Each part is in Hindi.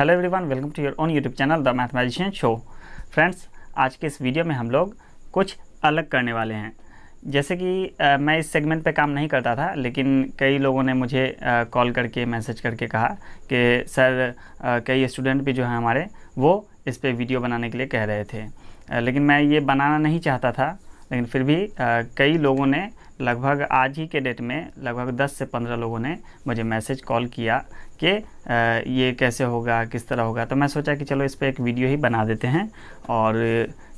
hello everyone welcome to your own YouTube channel the mathematician show friends आज के इस वीडियो में हम लोग कुछ अलग करने वाले हैं जैसे कि आ, मैं इस सेगमेंट पे काम नहीं करता था लेकिन कई लोगों ने मुझे कॉल करके मैसेज करके कहा कि सर आ, कई स्टूडेंट भी जो हैं हमारे वो इस पर वीडियो बनाने के लिए कह रहे थे आ, लेकिन मैं ये बनाना नहीं चाहता था लेकिन फिर भी आ, कई लोगों ने लगभग आज ही के डेट में लगभग 10 से 15 लोगों ने मुझे मैसेज कॉल किया कि ये कैसे होगा किस तरह होगा तो मैं सोचा कि चलो इस पर एक वीडियो ही बना देते हैं और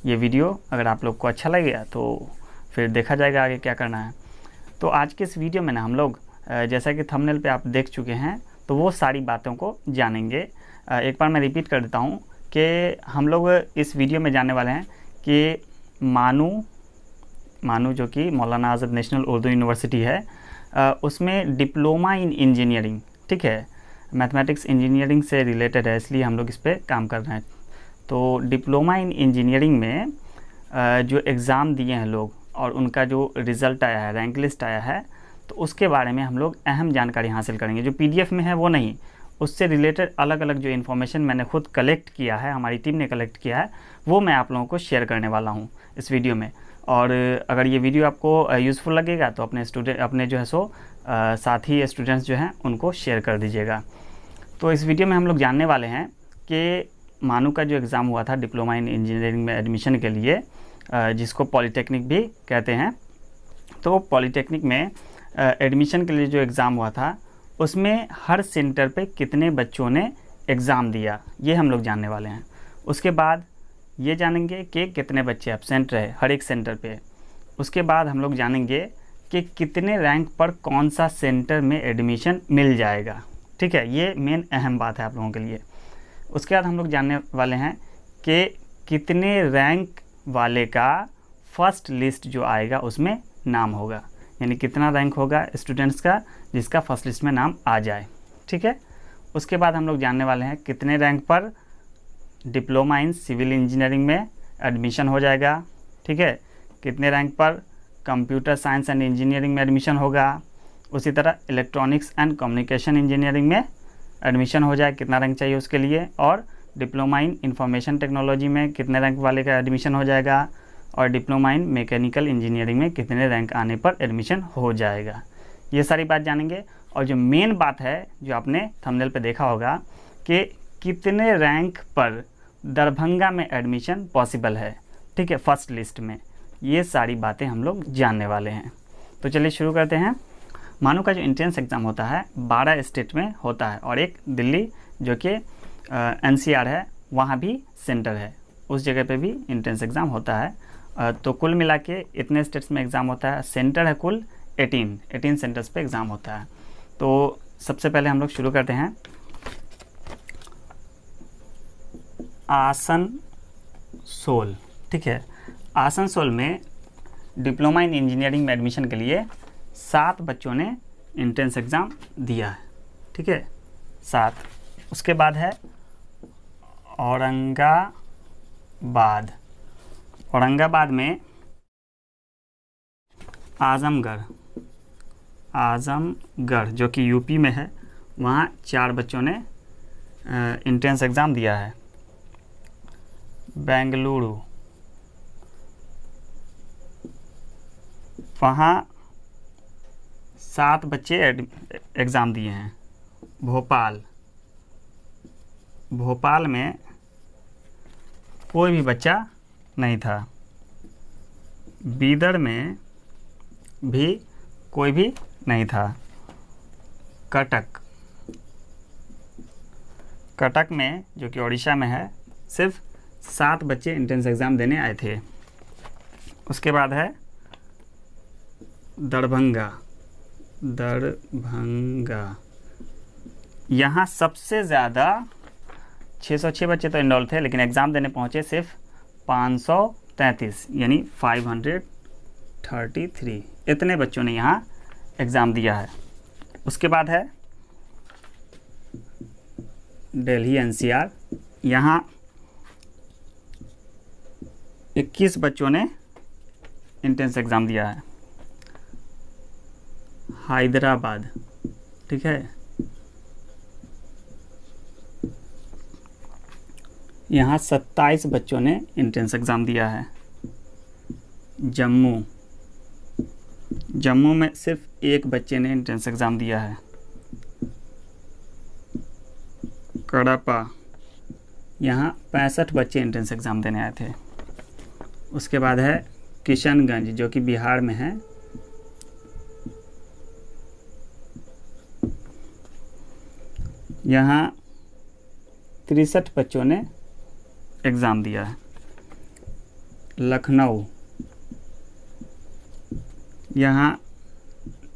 ये वीडियो अगर आप लोग को अच्छा लगेगा तो फिर देखा जाएगा आगे क्या करना है तो आज के इस वीडियो में ना हम लोग जैसा कि थमनेल पर आप देख चुके हैं तो वो सारी बातों को जानेंगे एक बार मैं रिपीट कर देता हूँ कि हम लोग इस वीडियो में जाने वाले हैं कि मानू मानू जो कि मौलाना आज़ाद नेशनल उर्दू यूनिवर्सिटी है उसमें डिप्लोमा इन इंजीनियरिंग ठीक है मैथमेटिक्स इंजीनियरिंग से रिलेटेड है इसलिए हम लोग इस पर काम कर रहे हैं तो डिप्लोमा इन इंजीनियरिंग में जो एग्ज़ाम दिए हैं लोग और उनका जो रिज़ल्ट आया है रैंक लिस्ट आया है तो उसके बारे में हम लोग अहम जानकारी हासिल करेंगे जो पीडीएफ में है वो नहीं उससे रिलेटेड अलग अलग जो इन्फॉर्मेशन मैंने खुद कलेक्ट किया है हमारी टीम ने कलेक्ट किया है वो मैं आप लोगों को शेयर करने वाला हूँ इस वीडियो में और अगर ये वीडियो आपको यूज़फुल लगेगा तो अपने स्टूडेंट अपने जो है सो साथ ही स्टूडेंट्स जो हैं उनको शेयर कर दीजिएगा तो इस वीडियो में हम लोग जानने वाले हैं कि मानू का जो एग्ज़ाम हुआ था डिप्लोमा इन इंजीनियरिंग में एडमिशन के लिए जिसको पॉलीटेक्निक भी कहते हैं तो पॉलीटेक्निक में एडमिशन के लिए जो एग्ज़ाम हुआ था उसमें हर सेंटर पे कितने बच्चों ने एग्ज़ाम दिया ये हम लोग जानने वाले हैं उसके बाद ये जानेंगे कि कितने बच्चे एबसेंट रहे हर एक सेंटर पे उसके बाद हम लोग जानेंगे कि कितने रैंक पर कौन सा सेंटर में एडमिशन मिल जाएगा ठीक है ये मेन अहम बात है आप लोगों के लिए उसके बाद हम लोग जानने वाले हैं कि कितने रैंक वाले का फर्स्ट लिस्ट जो आएगा उसमें नाम होगा यानी कितना रैंक होगा स्टूडेंट्स का जिसका फर्स्ट लिस्ट में नाम आ जाए ठीक है उसके बाद हम लोग जानने वाले हैं कितने रैंक पर डिप्लोमा इन सिविल इंजीनियरिंग में एडमिशन हो जाएगा ठीक है कितने रैंक पर कंप्यूटर साइंस एंड इंजीनियरिंग में एडमिशन होगा उसी तरह इलेक्ट्रॉनिक्स एंड कम्युनिकेशन इंजीनियरिंग में एडमिशन हो जाए कितना रैंक चाहिए उसके लिए और डिप्लोमा इन इंफॉर्मेशन टेक्नोलॉजी में कितने रैंक वाले का एडमिशन हो जाएगा और डिप्लोमा इन मैकेनिकल इंजीनियरिंग में कितने रैंक आने पर एडमिशन हो जाएगा ये सारी बात जानेंगे और जो मेन बात है जो आपने थमनेल पे देखा होगा कि कितने रैंक पर दरभंगा में एडमिशन पॉसिबल है ठीक है फर्स्ट लिस्ट में ये सारी बातें हम लोग जानने वाले हैं तो चलिए शुरू करते हैं मानो का जो इंट्रेंस एग्ज़ाम होता है बारह स्टेट में होता है और एक दिल्ली जो कि एन है वहाँ भी सेंटर है उस जगह पे भी इंट्रेंस एग्ज़ाम होता है आ, तो कुल मिला के इतने स्टेट्स में एग्ज़ाम होता है सेंटर है कुल 18 18 सेंटर्स पे एग्ज़ाम होता है तो सबसे पहले हम लोग शुरू करते हैं आसन सोल ठीक है आसनसोल में डिप्लोमा इन इंजीनियरिंग में एडमिशन के लिए सात बच्चों ने इंट्रेंस एग्ज़ाम दिया है ठीक है सात उसके बाद है औरंगाबाद औरंगाबाद में आज़मगढ़ आज़मगढ़ जो कि यूपी में है वहाँ चार बच्चों ने इंट्रेंस एग्ज़ाम दिया है बेंगलुरु वहाँ सात बच्चे एग्ज़ाम दिए हैं भोपाल भोपाल में कोई भी बच्चा नहीं था बीदर में भी कोई भी नहीं था कटक कटक में जो कि उड़ीसा में है सिर्फ सात बच्चे इंट्रेंस एग्ज़ाम देने आए थे उसके बाद है दरभंगा दरभंगा यहाँ सबसे ज़्यादा 606 बच्चे तो इनरोल थे लेकिन एग्ज़ाम देने पहुँचे सिर्फ 533 यानी 533 इतने बच्चों ने यहाँ एग्ज़ाम दिया है उसके बाद है दिल्ली एनसीआर यहाँ इक्कीस बच्चों ने इंट्रेंस एग्ज़ाम दिया है हैदराबाद ठीक है यहाँ सत्ताईस बच्चों ने इंट्रेंस एग्ज़ाम दिया है जम्मू जम्मू में सिर्फ एक बच्चे ने इंट्रेंस एग्ज़ाम दिया है कड़ापा यहाँ पैंसठ बच्चे इंट्रेंस एग्ज़ाम देने आए थे उसके बाद है किशनगंज जो कि बिहार में है यहाँ तिरसठ बच्चों ने एग्ज़ाम दिया है लखनऊ यहाँ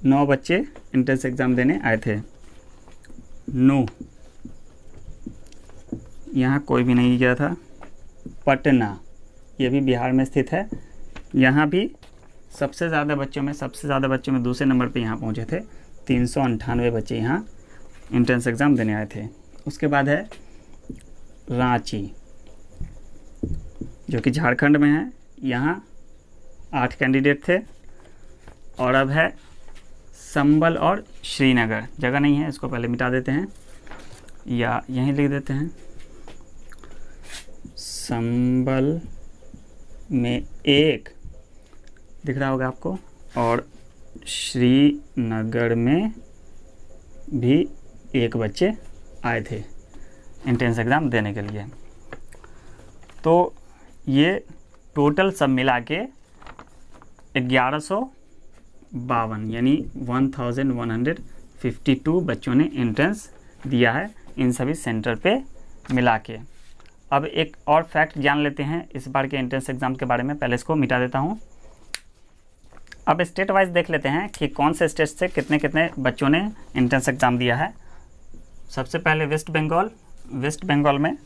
नौ बच्चे इंट्रेंस एग्ज़ाम देने आए थे नो यहाँ कोई भी नहीं गया था पटना ये भी बिहार में स्थित है यहाँ भी सबसे ज़्यादा बच्चों में सबसे ज़्यादा बच्चों में दूसरे नंबर पे यहाँ पहुँचे थे तीन सौ अंठानवे बच्चे यहाँ इंट्रेंस एग्ज़ाम देने आए थे उसके बाद है रांची जो कि झारखंड में है यहाँ आठ कैंडिडेट थे और अब है संबल और श्रीनगर जगह नहीं है इसको पहले मिटा देते हैं या यहीं लिख देते हैं संबल में एक दिख रहा होगा आपको और श्रीनगर में भी एक बच्चे आए थे इंट्रेंस एग्ज़ाम देने के लिए तो ये टोटल सब मिला के ग्यारह सौ बावन यानी one thousand one hundred fifty two बच्चों ने एंट्रेंस दिया है इन सभी सेंटर पे मिला के अब एक और फैक्ट जान लेते हैं इस बार के एंट्रेंस एग्ज़ाम के बारे में पहले इसको मिटा देता हूँ अब स्टेट वाइज देख लेते हैं कि कौन से स्टेट से कितने कितने बच्चों ने एंट्रेंस एग्ज़ाम दिया है सबसे पहले वेस्ट बंगाल वेस्ट बंगाल में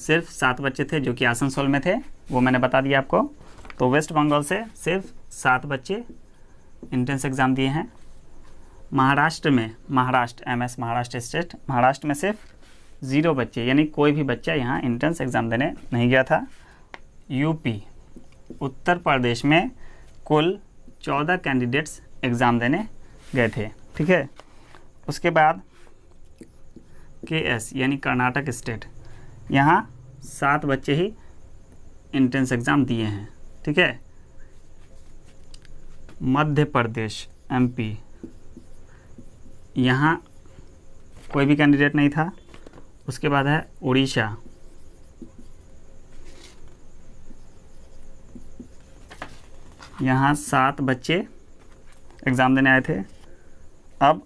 सिर्फ सात बच्चे थे जो कि आसनसोल में थे वो मैंने बता दिया आपको तो वेस्ट बंगाल से सिर्फ सात बच्चे एंट्रेंस एग्ज़ाम दिए हैं महाराष्ट्र में महाराष्ट्र एमएस महाराष्ट्र स्टेट महाराष्ट्र में सिर्फ ज़ीरो बच्चे यानी कोई भी बच्चा यहाँ इंट्रेंस एग्ज़ाम देने नहीं गया था यूपी उत्तर प्रदेश में कुल चौदह कैंडिडेट्स एग्ज़ाम देने गए थे ठीक है उसके बाद के एस यानी कर्नाटक स्टेट यहाँ सात बच्चे ही इंट्रेंस एग्ज़ाम दिए हैं ठीक है मध्य प्रदेश एमपी यहाँ कोई भी कैंडिडेट नहीं था उसके बाद है उड़ीसा यहाँ सात बच्चे एग्ज़ाम देने आए थे अब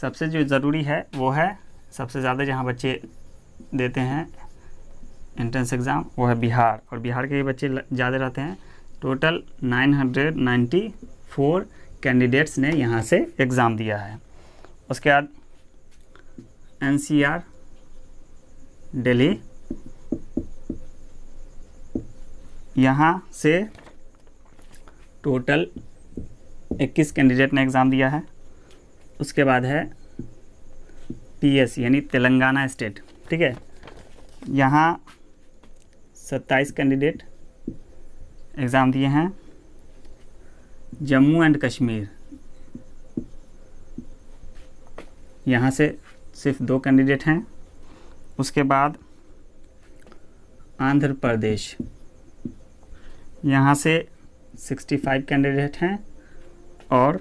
सबसे जो ज़रूरी है वो है सबसे ज़्यादा जहाँ बच्चे देते हैं एंट्रेंस एग्ज़ाम वो है बिहार और बिहार के बच्चे ज़्यादा रहते हैं टोटल 994 कैंडिडेट्स ने यहाँ से एग्ज़ाम दिया है उसके बाद एन दिल्ली यहाँ से टोटल 21 कैंडिडेट ने एग्ज़ाम दिया है उसके बाद है पीएस यानी तेलंगाना स्टेट ठीक है यहाँ 27 कैंडिडेट एग्ज़ाम दिए हैं जम्मू एंड कश्मीर यहाँ से सिर्फ दो कैंडिडेट हैं उसके बाद आंध्र प्रदेश यहाँ से 65 कैंडिडेट हैं और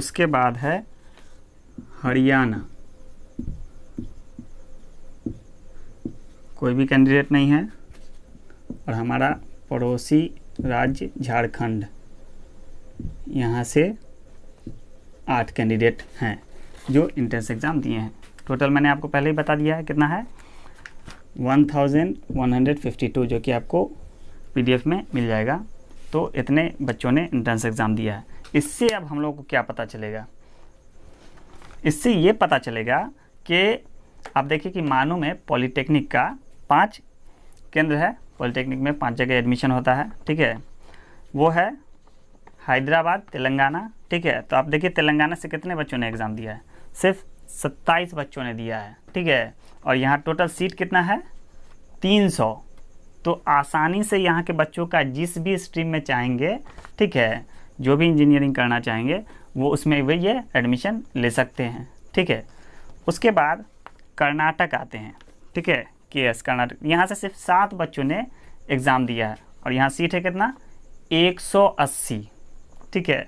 उसके बाद है हरियाणा कोई भी कैंडिडेट नहीं है और हमारा पड़ोसी राज्य झारखंड यहाँ से आठ कैंडिडेट हैं जो इंट्रेंस एग्ज़ाम दिए हैं टोटल मैंने आपको पहले ही बता दिया है कितना है 1152 जो कि आपको पीडीएफ में मिल जाएगा तो इतने बच्चों ने एंट्रेंस एग्ज़ाम दिया है इससे अब हम लोगों को क्या पता चलेगा इससे ये पता चलेगा कि आप देखिए कि मानू में पॉलीटेक्निक का पाँच केंद्र है पॉलीटेक्निक में पाँच जगह एडमिशन होता है ठीक है वो है हैदराबाद तेलंगाना ठीक है तो आप देखिए तेलंगाना से कितने बच्चों ने एग्ज़ाम दिया है सिर्फ सत्ताईस बच्चों ने दिया है ठीक है और यहाँ टोटल सीट कितना है तीन सौ तो आसानी से यहाँ के बच्चों का जिस भी स्ट्रीम में चाहेंगे ठीक है जो भी इंजीनियरिंग करना चाहेंगे वो उसमें भी ये एडमिशन ले सकते हैं ठीक है उसके बाद कर्नाटक आते हैं ठीक है के एस कर्नाटक यहाँ से सिर्फ सात बच्चों ने एग्ज़ाम दिया है और यहाँ सीट है कितना 180 ठीक है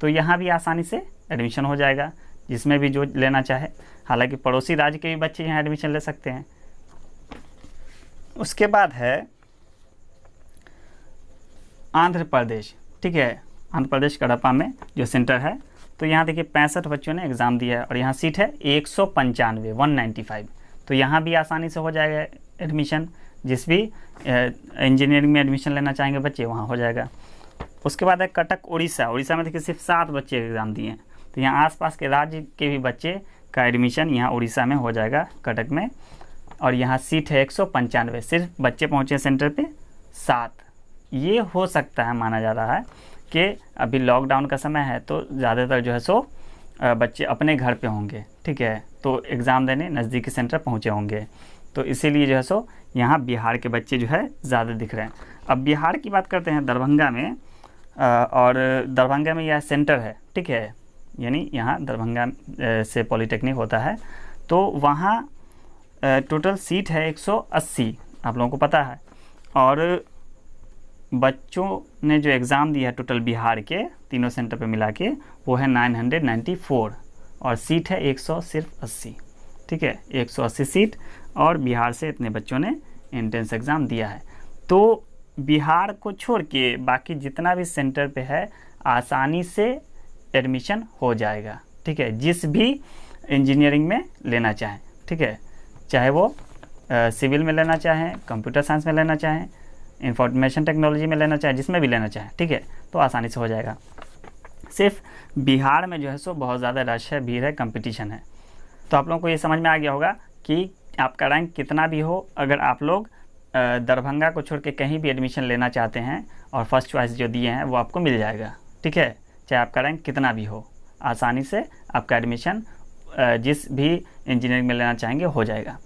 तो यहाँ भी आसानी से एडमिशन हो जाएगा जिसमें भी जो लेना चाहे हालांकि पड़ोसी राज्य के भी बच्चे यहाँ एडमिशन ले सकते हैं उसके बाद है आंध्र प्रदेश ठीक है आंध्र प्रदेश कड़प्पा में जो सेंटर है तो यहाँ देखिए पैंसठ बच्चों ने एग्ज़ाम दिया है और यहाँ सीट है एक सौ पंचानवे वन नाइन्टी फाइव तो यहाँ भी आसानी से हो जाएगा एडमिशन जिस भी इंजीनियरिंग में एडमिशन लेना चाहेंगे बच्चे वहाँ हो जाएगा उसके बाद है कटक उड़ीसा उड़ीसा में देखिए सिर्फ सात बच्चे एग्ज़ाम दिए हैं तो यहाँ आसपास के राज्य के भी बच्चे का एडमिशन यहाँ उड़ीसा में हो जाएगा कटक में और यहाँ सीट है एक सिर्फ बच्चे पहुँचे सेंटर पर सात ये हो सकता है माना जा रहा है कि अभी लॉकडाउन का समय है तो ज़्यादातर जो है सो बच्चे अपने घर पे होंगे ठीक है तो एग्ज़ाम देने नज़दीकी सेंटर पहुँचे होंगे तो इसीलिए जो है सो यहाँ बिहार के बच्चे जो है ज़्यादा दिख रहे हैं अब बिहार की बात करते हैं दरभंगा में और दरभंगा में यह सेंटर है ठीक है यानी यहाँ दरभंगा से पॉलीटेक्निक होता है तो वहाँ टोटल सीट है 180 आप लोगों को पता है और बच्चों ने जो एग्ज़ाम दिया है टोटल बिहार के तीनों सेंटर पे मिला के वो है 994 और सीट है 100 सिर्फ 80 ठीक है 180 सीट और बिहार से इतने बच्चों ने एंट्रेंस एग्ज़ाम दिया है तो बिहार को छोड़ के बाकी जितना भी सेंटर पे है आसानी से एडमिशन हो जाएगा ठीक है जिस भी इंजीनियरिंग में लेना चाहें ठीक है चाहे वो सिविल में लेना चाहें कंप्यूटर साइंस में लेना चाहें इंफॉर्मेशन टेक्नोलॉजी में लेना चाहें जिसमें भी लेना चाहें ठीक है तो आसानी से हो जाएगा सिर्फ बिहार में जो है सो बहुत ज़्यादा रश है भीड़ है कंपटीशन है तो आप लोगों को ये समझ में आ गया होगा कि आपका रैंक कितना भी हो अगर आप लोग दरभंगा को छोड़ कहीं भी एडमिशन लेना चाहते हैं और फर्स्ट चॉइस जो दिए हैं वो आपको मिल जाएगा ठीक है चाहे आपका रैंक कितना भी हो आसानी से आपका एडमिशन जिस भी इंजीनियरिंग में लेना चाहेंगे हो जाएगा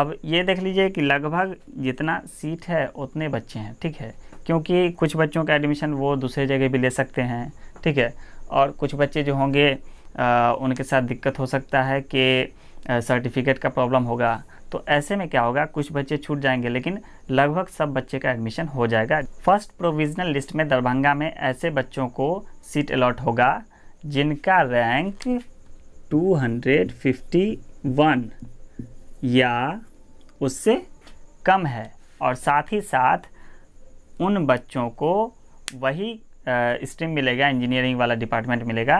अब ये देख लीजिए कि लगभग जितना सीट है उतने बच्चे हैं ठीक है क्योंकि कुछ बच्चों का एडमिशन वो दूसरे जगह भी ले सकते हैं ठीक है और कुछ बच्चे जो होंगे उनके साथ दिक्कत हो सकता है कि सर्टिफिकेट का प्रॉब्लम होगा तो ऐसे में क्या होगा कुछ बच्चे छूट जाएंगे लेकिन लगभग सब बच्चे का एडमिशन हो जाएगा फर्स्ट प्रोविजनल लिस्ट में दरभंगा में ऐसे बच्चों को सीट अलॉट होगा जिनका रैंक 251 या उससे कम है और साथ ही साथ उन बच्चों को वही स्ट्रीम मिलेगा इंजीनियरिंग वाला डिपार्टमेंट मिलेगा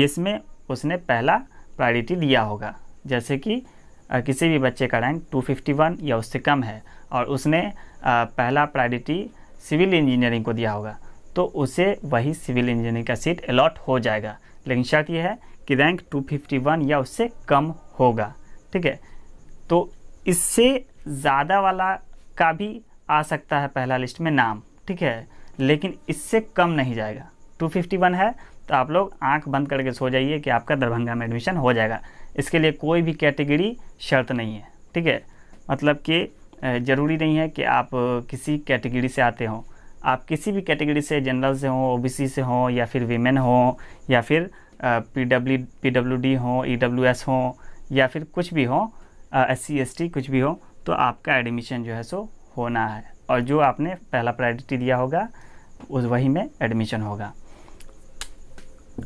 जिसमें उसने पहला प्रायोरिटी दिया होगा जैसे कि किसी भी बच्चे का रैंक 251 या उससे कम है और उसने पहला प्रायोरिटी सिविल इंजीनियरिंग को दिया होगा तो उसे वही सिविल इंजीनियरिंग का सीट अलॉट हो जाएगा लेकिन शर्त यह है कि रैंक 251 या उससे कम होगा ठीक है तो इससे ज़्यादा वाला का भी आ सकता है पहला लिस्ट में नाम ठीक है लेकिन इससे कम नहीं जाएगा 251 है तो आप लोग आंख बंद करके सो जाइए कि आपका दरभंगा में एडमिशन हो जाएगा इसके लिए कोई भी कैटेगरी शर्त नहीं है ठीक है मतलब कि ज़रूरी नहीं है कि आप किसी कैटेगरी से आते हों आप किसी भी कैटेगरी से जनरल से हों ओबीसी से हों या फिर वीमेन हों या फिर P W P W D हों ई डब्ल्यू एस हों या फिर कुछ भी हों एस सी एस टी कुछ भी हो तो आपका एडमिशन जो है सो होना है और जो आपने पहला प्रायोरिटी दिया होगा उस वही में एडमिशन होगा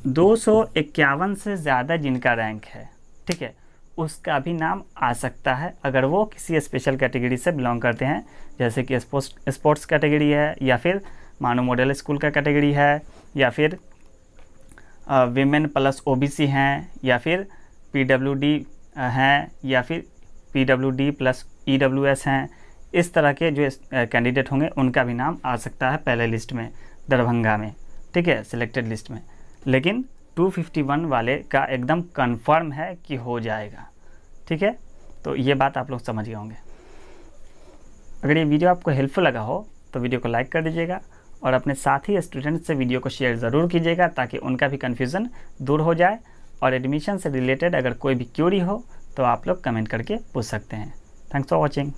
दो से ज़्यादा जिनका रैंक है ठीक है उसका भी नाम आ सकता है अगर वो किसी स्पेशल कैटेगरी से बिलोंग करते हैं जैसे कि स्पोर्ट्स कैटेगरी है या फिर मानो मॉडल स्कूल का कैटेगरी है या फिर वीमेन प्लस ओबीसी हैं या फिर पीडब्ल्यूडी हैं या फिर पीडब्ल्यूडी प्लस ईडब्ल्यूएस हैं इस तरह के जो कैंडिडेट होंगे उनका भी नाम आ सकता है पहले लिस्ट में दरभंगा में ठीक है सिलेक्टेड लिस्ट में लेकिन 251 वाले का एकदम कंफर्म है कि हो जाएगा ठीक है तो ये बात आप लोग समझ गए होंगे अगर ये वीडियो आपको हेल्पफुल लगा हो तो वीडियो को लाइक कर दीजिएगा और अपने साथी स्टूडेंट से वीडियो को शेयर ज़रूर कीजिएगा ताकि उनका भी कन्फ्यूज़न दूर हो जाए और एडमिशन से रिलेटेड अगर कोई भी क्यूरी हो तो आप लोग कमेंट करके पूछ सकते हैं थैंक्स फॉर वॉचिंग